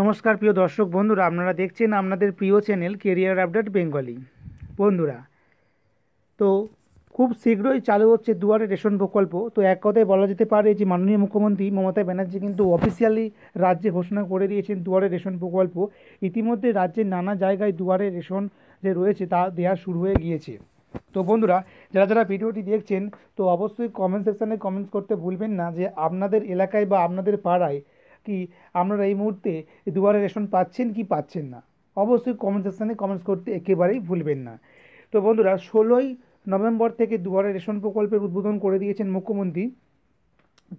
নমস্কার প্রিয় দর্শক বন্ধুরা আপনারা দেখছেন আপনাদের প্রিয় চ্যানেল কেরিয়ার আপডেট বেঙ্গলি বন্ধুরা তো খুব শীঘ্রই চালু হচ্ছে দুয়ারে রেশন প্রকল্প তো এক কথায় বলা যেতে পারে যে মাননীয় মুখ্যমন্ত্রী মমতা ব্যানার্জি কিন্তু অফিসিয়ালি রাজ্যে ঘোষণা করে দিয়েছেন দুয়ারে রেশন প্রকল্প ইতিমধ্যে রাজ্যের নানা জায়গায় দুয়ারে রেশন যে রয়েছে তা দেওয়া শুরু হয়ে গিয়েছে তো বন্ধুরা যারা যারা ভিডিওটি দেখছেন তো অবশ্যই কমেন্ট সেকশানে কমেন্টস করতে ভুলবেন না যে আপনাদের এলাকায় বা আপনাদের পাড়ায় কি আপনারা এই মুহূর্তে দুবারে রেশন পাচ্ছেন কি পাচ্ছেন না অবশ্যই কমেন্ট সেকশানে কমেন্টস করতে একেবারেই ভুলবেন না তো বন্ধুরা ষোলোই নভেম্বর থেকে দুবারে রেশন প্রকল্পের উদ্বোধন করে দিয়েছেন মুখ্যমন্ত্রী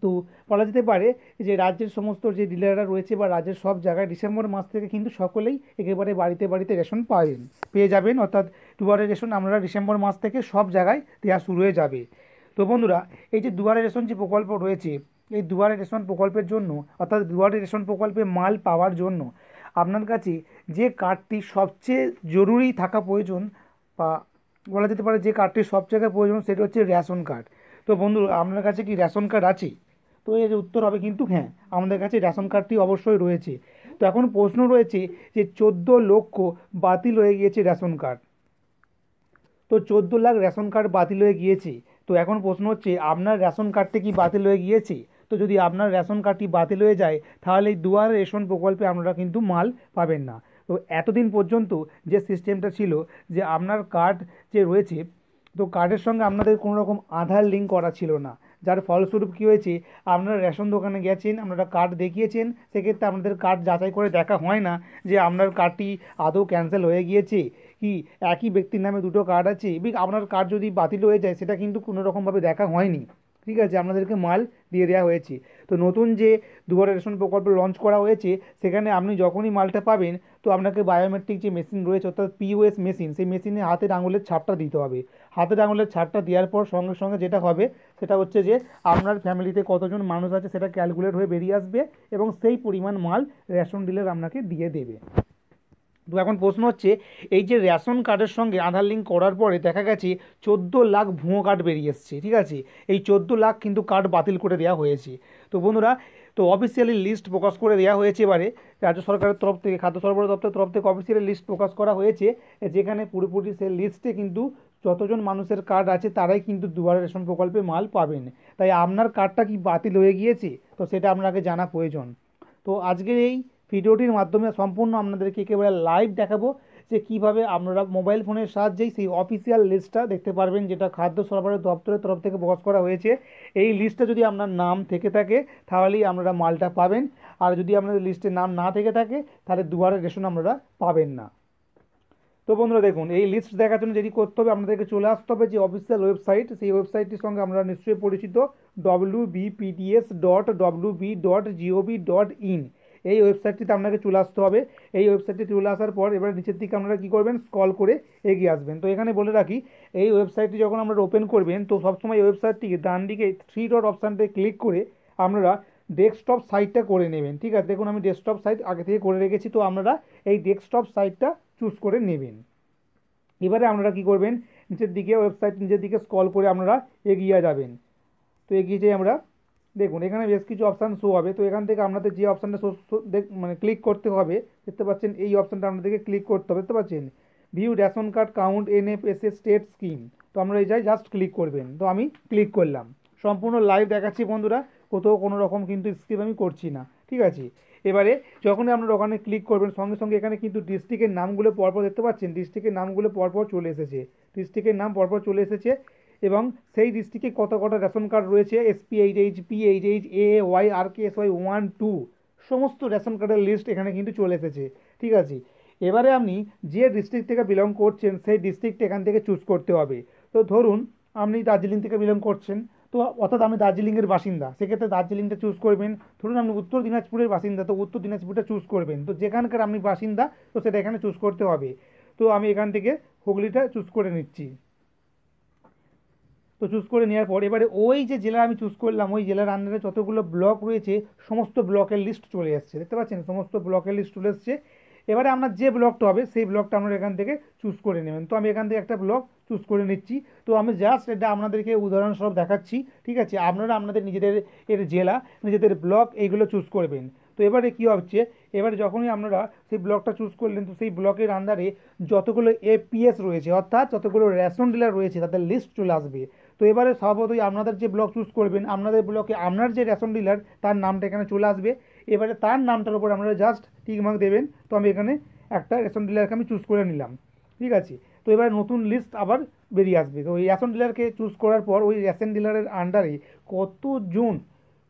তো বলা যেতে পারে যে রাজ্যের সমস্ত যে ডিলাররা রয়েছে বা রাজ্যের সব জায়গায় ডিসেম্বর মাস থেকে কিন্তু সকলেই একেবারে বাড়িতে বাড়িতে রেশন পাবেন পেয়ে যাবেন অর্থাৎ দুবারে রেশন আমরা ডিসেম্বর মাস থেকে সব জায়গায় দেওয়া শুরু হয়ে যাবে তো বন্ধুরা এই যে দুয়ারে রেশন যে প্রকল্প রয়েছে এই দুয়ারে রেশন প্রকল্পের জন্য অর্থাৎ দুয়ারে রেশন প্রকল্পে মাল পাওয়ার জন্য আপনার কাছে যে কার্ডটি সবচেয়ে জরুরি থাকা প্রয়োজন বা বলা যেতে পারে যে কার্ডটি সব জায়গায় প্রয়োজন সেটা হচ্ছে রেশন কার্ড তো বন্ধু আপনার কাছে কি রেশন কার্ড আছে তো এর উত্তর হবে কিন্তু হ্যাঁ আমাদের কাছে রেশন কার্ডটি অবশ্যই রয়েছে তো এখন প্রশ্ন রয়েছে যে চোদ্দো লক্ষ বাতিল হয়ে গিয়েছে রেশন কার্ড তো চোদ্দো লাখ রেশন কার্ড বাতিল হয়ে গিয়েছে তো এখন প্রশ্ন হচ্ছে আপনার রেশন কার্ডটি কি বাতিল হয়ে গিয়েছে তো যদি আপনার রেশন কার্ডটি বাতিল হয়ে যায় তাহলে এই দুয়ার রেশন প্রকল্পে আপনারা কিন্তু মাল পাবেন না তো এতদিন পর্যন্ত যে সিস্টেমটা ছিল যে আপনার কার্ড যে রয়েছে তো কার্ডের সঙ্গে আপনাদের কোনো রকম আধার লিঙ্ক করা ছিল না যার ফলস্বরূপ কী হয়েছে আপনারা রেশন দোকানে গেছেন আপনারা কার্ড দেখিয়েছেন সেক্ষেত্রে আপনাদের কার্ড যাচাই করে দেখা হয় না যে আপনার কার্ডটি আদৌ ক্যান্সেল হয়ে গিয়েছে কি একই ব্যক্তির নামে দুটো কার্ড আছে আপনার কার্ড যদি বাতিল হয়ে যায় সেটা কিন্তু কোনো রকমভাবে দেখা হয়নি ঠিক আছে আপনাদেরকে মাল দিয়ে দেওয়া হয়েছে তো নতুন যে দুবার রেশন প্রকল্প লঞ্চ করা হয়েছে সেখানে আপনি যখনই মালটা পাবেন তো আপনাকে বায়োমেট্রিক যে মেশিন রয়েছে অর্থাৎ পিওএস মেশিন সেই মেশিনে হাতের আঙুলের ছাপটা দিতে হবে হাতের আঙুলের ছাপটা দেওয়ার পর সঙ্গে সঙ্গে যেটা হবে সেটা হচ্ছে যে আপনার ফ্যামিলিতে কতজন মানুষ আছে সেটা ক্যালকুলেট হয়ে বেরিয়ে আসবে এবং সেই পরিমাণ মাল রেশন ডিলার আপনাকে দিয়ে দেবে তো এখন প্রশ্ন হচ্ছে এই যে রেশন কার্ডের সঙ্গে আধার লিঙ্ক করার পরে দেখা গেছে চোদ্দো লাখ ভুঁয়ো কার্ড বেরিয়ে এসছে ঠিক আছে এই চোদ্দো লাখ কিন্তু কার্ড বাতিল করে দেওয়া হয়েছে তো বন্ধুরা তো অফিসিয়ালি লিস্ট প্রকাশ করে দেওয়া হয়েছে এবারে রাজ্য সরকারের তরফ থেকে খাদ্য সরবরাহ দপ্তরের তরফ থেকে অফিসিয়ালি লিস্ট প্রকাশ করা হয়েছে যেখানে পুরোপুরি সেই লিস্টে কিন্তু যতজন মানুষের কার্ড আছে তারাই কিন্তু দুয়ারে রেশন প্রকল্পে মাল পাবেন তাই আপনার কার্ডটা কি বাতিল হয়ে গিয়েছে তো সেটা আপনাকে জানা প্রয়োজন তো আজকের এই ভিডিওটির মাধ্যমে সম্পূর্ণ আপনাদেরকে একেবারে লাইভ দেখাবো যে কিভাবে আপনারা মোবাইল ফোনের সাহায্যেই সেই অফিসিয়াল লিস্টটা দেখতে পারবেন যেটা খাদ্য সরবরাহ দপ্তরের তরফ থেকে প্রকাশ করা হয়েছে এই লিস্টটা যদি আপনার নাম থেকে থাকে তাহলেই আপনারা মালটা পাবেন আর যদি আপনাদের লিস্টে নাম না থেকে থাকে তাহলে দুবার রেশন আপনারা পাবেন না তো বন্ধুরা দেখুন এই লিস্ট দেখার জন্য যেটি করতে হবে আপনাদেরকে চলে আসতে হবে যে অফিসিয়াল ওয়েবসাইট সেই ওয়েবসাইটটির সঙ্গে আমরা নিশ্চয়ই পরিচিত W BPDS dot W B dot GOV dot in এই ওয়েবসাইটটিতে আপনাকে চলে আসতে হবে এই ওয়েবসাইটটি চলে আসার পর এবার নিচের দিকে আপনারা কী করবেন স্কল করে এগিয়ে আসবেন তো এখানে বলে রাখি এই ওয়েবসাইটটি যখন আপনারা ওপেন করবেন তো সবসময় এই ওয়েবসাইটটিকে ডান দিকে থ্রি ডট অপশানটা ক্লিক করে আপনারা ডেস্কটপ সাইটটা করে নেবেন ঠিক আছে দেখুন আমি ডেস্কটপ সাইট আগে থেকে করে রেখেছি তো আপনারা এই ডেস্কটপ সাইটটা চুজ করে নেবেন এবারে আপনারা কি করবেন নিচের দিকে ওয়েবসাইট নিচের দিকে স্কল করে আপনারা এগিয়ে যাবেন তো এগিয়ে যাই আমরা দেখুন এখানে বেশ কিছু অপশান শো হবে তো এখান থেকে আপনাদের যে অপশানটা শো মানে ক্লিক করতে হবে দেখতে পাচ্ছেন এই অপশানটা আপনাদেরকে ক্লিক করতে হবে দেখতে পাচ্ছেন view ration card count N F S A state scheme তো আমরা এই যাই জাস্ট ক্লিক করবেন তো আমি ক্লিক করলাম সম্পূর্ণ লাইভ দেখাচ্ছি বন্ধুরা কোথাও কোনো রকম কিন্তু স্কিপ আমি করছি না ঠিক আছে এবারে যখনই আপনারা ওখানে ক্লিক করবেন সঙ্গে সঙ্গে এখানে কিন্তু ডিস্ট্রিক্টের নামগুলো পরপর দেখতে পাচ্ছেন ডিস্ট্রিক্টের নামগুলো পরপর চলে এসেছে ডিস্ট্রিক্টের নাম পরপর চলে এসেছে এবং সেই ডিস্ট্রিক্টে কত কত রেশন কার্ড রয়েছে SP H H P H H A Y R K S Y one two সমস্ত রেশন কার্ডের লিস্ট এখানে কিন্তু চলে এসেছে ঠিক আছে এবারে আপনি যে ডিস্ট্রিক্ট থেকে বিলং করছেন সেই ডিস্ট্রিক্ট এখান থেকে চুজ করতে হবে তো ধরুন আপনি দার্জিলিং থেকে বিলং করছেন তো অর্থাৎ আমি দার্জিলিংয়ের বাসিন্দা সেক্ষেত্রে দার্জিলিংটা চুজ করবেন ধরুন আপনি উত্তর দিনাজপুরের বাসিন্দা তো উত্তর দিনাজপুরটা চুজ করবেন তো যেখানকার আপনি বাসিন্দা তো সেটা এখানে চুজ করতে হবে তো আমি এখান থেকে হুগলিটা চুজ করে নিচ্ছি তো চুজ করে নেওয়ার পর এবারে ওই যে জেলা আমি চুজ করলাম ওই জেলার আন্ডারে যতগুলো ব্লক রয়েছে সমস্ত ব্লকের লিস্ট চলে এসছে দেখতে পাচ্ছেন সমস্ত ব্লকের লিস্ট চলে এসছে এবারে আপনার যে ব্লকটা হবে সেই ব্লকটা আপনারা এখান থেকে চুজ করে নেবেন তো আমি এখান থেকে একটা ব্লক চুজ করে নিচ্ছি তো আমি জাস্ট এটা আপনাদেরকে উদাহরণস্বরূপ দেখাচ্ছি ঠিক আছে আপনারা আপনাদের নিজেদের এর জেলা নিজেদের ব্লক এইগুলো চুজ করবেন তো এবারে কী হচ্ছে এবারে যখনই আপনারা সেই ব্লকটা চুজ করলেন তো সেই ব্লকের আন্ডারে যতগুলো এপিএস রয়েছে অর্থাৎ যতগুলো রেশন ডিলার রয়েছে তাদের লিস্ট চলে আসবে তো এবারে স্বভাবতই আপনাদের যে ব্লক চুজ করবেন আপনাদের ব্লকে আপনার যে রেশন ডিলার তার নামটা এখানে চলে আসবে এবারে তার নামটার উপর আপনারা জাস্ট টিক মার্ক দেবেন তো আমি এখানে একটা রেশন ডিলারকে আমি চুজ করে নিলাম ঠিক আছে তো এবারে নতুন লিস্ট আবার বেরিয়ে আসবে তো ওই রেশন ডিলারকে চুজ করার পর ওই রেশন ডিলারের আন্ডারে কতজন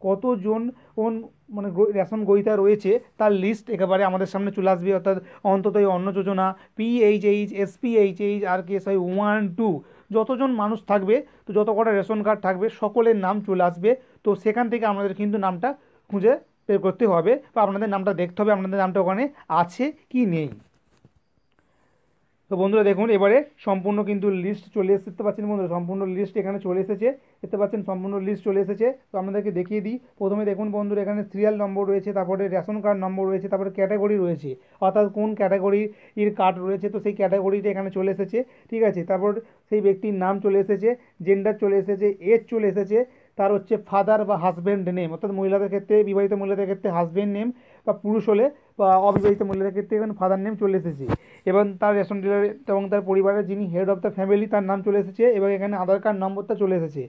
কতজন কোন মানে রেশন গ্রহিতা রয়েছে তার লিস্ট একেবারে আমাদের সামনে চলে আসবে অর্থাৎ অন্তত অন্ন যোজনা পিএইচএইচ এসপিএইচএইচ আর কেস হয় ওয়ান টু যতজন মানুষ থাকবে তো যত কটা রেশন কার্ড থাকবে সকলের নাম চলে আসবে তো সেখান থেকে আমাদের কিন্তু নামটা খুঁজে বের করতে হবে বা আপনাদের নামটা দেখতে হবে আপনাদের নামটা ওখানে আছে কি নেই তো বন্ধুরা দেখুন এবারে সম্পূর্ণ কিন্তু লিস্ট চলে এসে দেখতে পাচ্ছেন বন্ধুরা সম্পূর্ণ লিস্ট এখানে চলে এসেছে দেখতে পাচ্ছেন সম্পূর্ণ লিস্ট চলে এসেছে তো আপনাদেরকে দেখিয়ে দিই প্রথমে দেখুন বন্ধুরা এখানে সিরিয়াল নম্বর রয়েছে তারপরে রেশন কার্ড নম্বর রয়েছে তারপরে ক্যাটাগরি রয়েছে অর্থাৎ কোন ক্যাটাগরির কার্ড রয়েছে তো সেই ক্যাটাগরিটা এখানে চলে এসেছে ঠিক আছে তারপর সেই ব্যক্তির নাম চলে এসেছে জেন্ডার চলে এসেছে এজ চলে এসেছে তার হচ্ছে ফাদার বা হাজব্যান্ড নেম অর্থাৎ মহিলাদের ক্ষেত্রে বিবাহিত মহিলাদের ক্ষেত্রে হাজব্যান্ড নেম বা পুরুষ হলে বা অবিবাহিত মহিলাদের ক্ষেত্রে এখানে ফাদার নেম চলে এসেছে এবং তার রেশন ডিলার এবং তার পরিবারের যিনি হেড অফ দ্য ফ্যামিলি তার নাম চলে এসেছে এবং এখানে আধার কার্ড নম্বরটা চলে এসেছে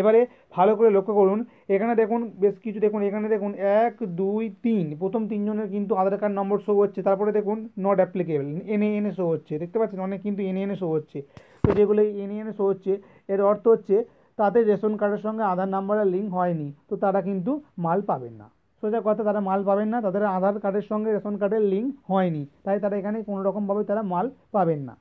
এবারে ভালো করে লক্ষ্য করুন এখানে দেখুন বেশ কিছু দেখুন এখানে দেখুন এক দুই তিন প্রথম তিনজনের কিন্তু আধার কার্ড নম্বর শো হচ্ছে তারপরে দেখুন নট অ্যাপ্লিকেবল এনে এনে শো হচ্ছে দেখতে পাচ্ছেন অনেক কিন্তু এনে এনে শো হচ্ছে তো যেগুলো এনে এনে শো হচ্ছে এর অর্থ হচ্ছে তাদের রেশন কার্ডের সঙ্গে আধার নাম্বারের লিঙ্ক হয়নি তো তারা কিন্তু মাল পাবেন না সোজা কথা তারা মাল পাবেন না তাদের আধার কার্ডের সঙ্গে রেশন কার্ডের লিঙ্ক হয়নি তাই তারা এখানে কোনো রকমভাবে তারা মাল পাবেন না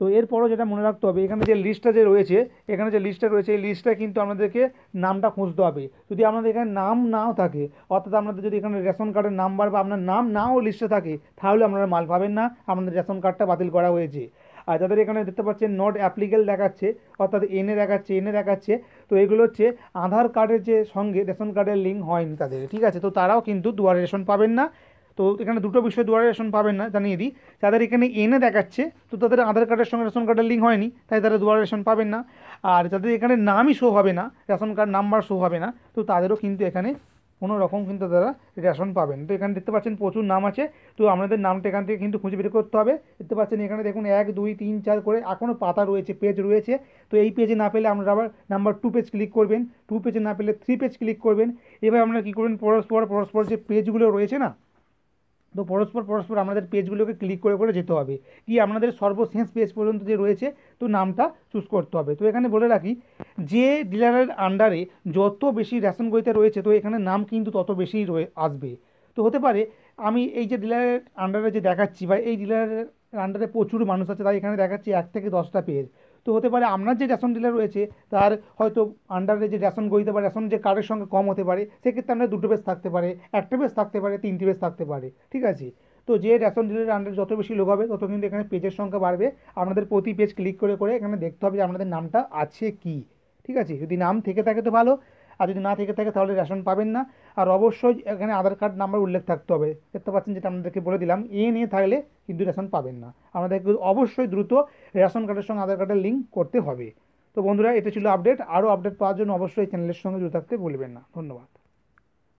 তো এরপরও যেটা মনে রাখতে হবে এখানে যে লিস্টটা যে রয়েছে এখানে যে লিস্টটা রয়েছে এই লিস্টটা কিন্তু আমাদেরকে নামটা খুঁজতে হবে যদি আপনাদের এখানে নাম নাও থাকে অর্থাৎ আপনাদের যদি এখানে রেশন কার্ডের নাম্বার বা আপনার নাম নাও লিস্টে থাকে তাহলে আপনারা মাল পাবেন না আপনাদের রেশন কার্ডটা বাতিল করা হয়েছে আর যাদের এখানে দেখতে পাচ্ছেন নট অ্যাপ্লিকেল দেখাচ্ছে অর্থাৎ এনে দেখাচ্ছে এনে দেখাচ্ছে তো এগুলো হচ্ছে আধার কার্ডের যে সঙ্গে রেশন কার্ডের লিঙ্ক হয়নি তাদের ঠিক আছে তো তারাও কিন্তু দুয়ারে রেশন পাবেন না তো এখানে দুটো বিষয় দুয়ারে রেশন পাবেন না জানিয়ে দিই যাদের এখানে এনে দেখাচ্ছে তো তাদের আধার কার্ডের সঙ্গে রেশন কার্ডের লিঙ্ক হয়নি তাই তারা দুয়ারে রেশন পাবেন না আর যাদের এখানে নামই শো হবে না রেশন কার্ড নাম্বার শো হবে না তো তাদেরও কিন্তু এখানে কোনো রকম কিন্তু তারা রেশন পাবেন তো এখানে দেখতে পাচ্ছেন প্রচুর নাম আছে তো আপনাদের নামটা এখান থেকে কিন্তু খুঁজে বের করতে হবে দেখতে পাচ্ছেন এখানে দেখুন এক দুই তিন চার করে এখনও পাতা রয়েছে পেজ রয়েছে তো এই পেজে না পেলে আপনারা আবার নাম্বার টু পেজ ক্লিক করবেন টু পেজে না পেলে থ্রি পেজ ক্লিক করবেন এবার আপনারা কী করবেন পরস্পর পরস্পর যে পেজগুলো রয়েছে না তো পরস্পর পরস্পর আমাদের পেজগুলোকে ক্লিক করে করে যেতে হবে কি আপনাদের সর্বশেষ পেজ পর্যন্ত যে রয়েছে তো নামটা চুজ করতে হবে তো এখানে বলে রাখি যে ডিলারের আন্ডারে যত বেশি রেশন গইতে রয়েছে তো এখানে নাম কিন্তু তত বেশি রয়ে আসবে তো হতে পারে আমি এই যে ডিলারের আন্ডারে যে দেখাচ্ছি বা এই ডিলারের আন্ডারে প্রচুর মানুষ আছে তাই এখানে দেখাচ্ছি এক থেকে দশটা পেজ তো হতে পারে আপনার যে রেশন ডিলার রয়েছে তার হয়তো আন্ডারে যে রেশন গড়িতে পারে রেশন যে কার্ডের সঙ্গে কম হতে পারে সেক্ষেত্রে আপনার দুটো পেজ থাকতে পারে একটা পেজ থাকতে পারে তিনটি বেশ থাকতে পারে ঠিক আছে তো যে রেশন ডিলের আন্ডারে যত বেশি লোক হবে তত কিন্তু এখানে পেজের সংখ্যা বাড়বে আপনাদের প্রতি পেজ ক্লিক করে করে এখানে দেখতে হবে যে আপনাদের নামটা আছে কি ঠিক আছে যদি নাম থেকে থাকে তো ভালো আর যদি না থেকে থাকে তাহলে রেশন পাবেন না আর অবশ্যই এখানে আধার কার্ড নাম্বার উল্লেখ থাকতে হবে দেখতে পাচ্ছেন যেটা আপনাদেরকে বলে দিলাম এ নিয়ে থাকলে কিন্তু রেশন পাবেন না আমাদেরকে অবশ্যই দ্রুত রেশন কার্ডের সঙ্গে আধার কার্ডের লিঙ্ক করতে হবে তো বন্ধুরা এটা ছিল আপডেট আরও আপডেট পাওয়ার জন্য অবশ্যই চ্যানেলের সঙ্গে জুড়ে থাকতে ভুলবেন না ধন্যবাদ